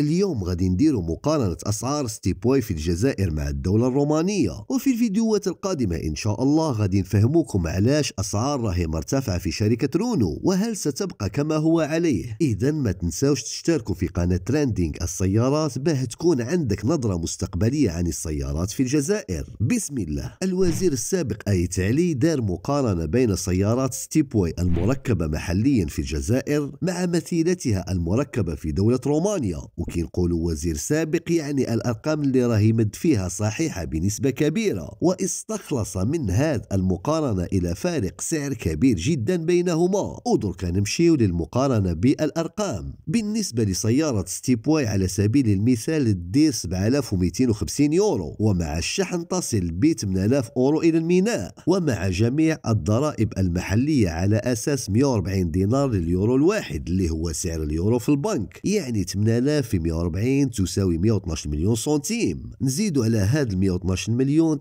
اللي اليوم غادي نديروا مقارنة أسعار ستيبواي في الجزائر مع الدولة الرومانية وفي الفيديوهات القادمة إن شاء الله غادي نفهموكم علاش أسعار راهي مرتفعة في شركة رونو وهل ستبقى كما هو عليه إذا ما تنساوش تشتركوا في قناة ترندينغ السيارات باه تكون عندك نظرة مستقبلية عن السيارات في الجزائر بسم الله الوزير السابق آيت علي دار مقارنة بين سيارات ستيبواي المركبة محليا في الجزائر مع مثيلتها المركبة في دولة رومانيا وكين يقول وزير سابق يعني الأرقام اللي راهي مد فيها صحيحة بنسبة كبيرة واستخلص من هذا المقارنة إلى فارق سعر كبير جدا بينهما ودرك نمشيو للمقارنة بالأرقام بالنسبة لسيارة ستيبواي على سبيل المثال تدير 7250 يورو ومع الشحن تصل ب 8000 أورو إلى الميناء ومع جميع الضرائب المحلية على أساس 140 دينار لليورو الواحد اللي هو سعر اليورو في البنك يعني 8100 42 تساوي 112 مليون سنتيم نزيدوا على هذا 112 مليون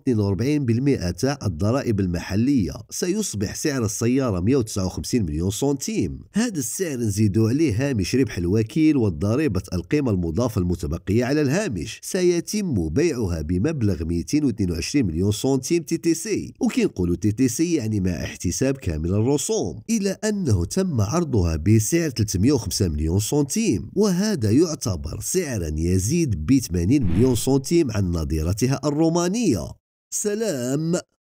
42% تاع الضرائب المحلية سيصبح سعر السيارة 159 مليون سنتيم هذا السعر نزيدوا عليه هامش ربح الوكيل والضريبة القيمة المضافة المتبقية على الهامش سيتم بيعها بمبلغ 222 مليون سنتيم تي تي سي وكي نقولوا تي تي سي يعني مع احتساب كامل الرسوم إلى أنه تم عرضها بسعر 305 مليون سنتيم وهذا يعتبر سعرا يزيد ب 80 مليون سنتيم عن نظيرتها الرومانية سلام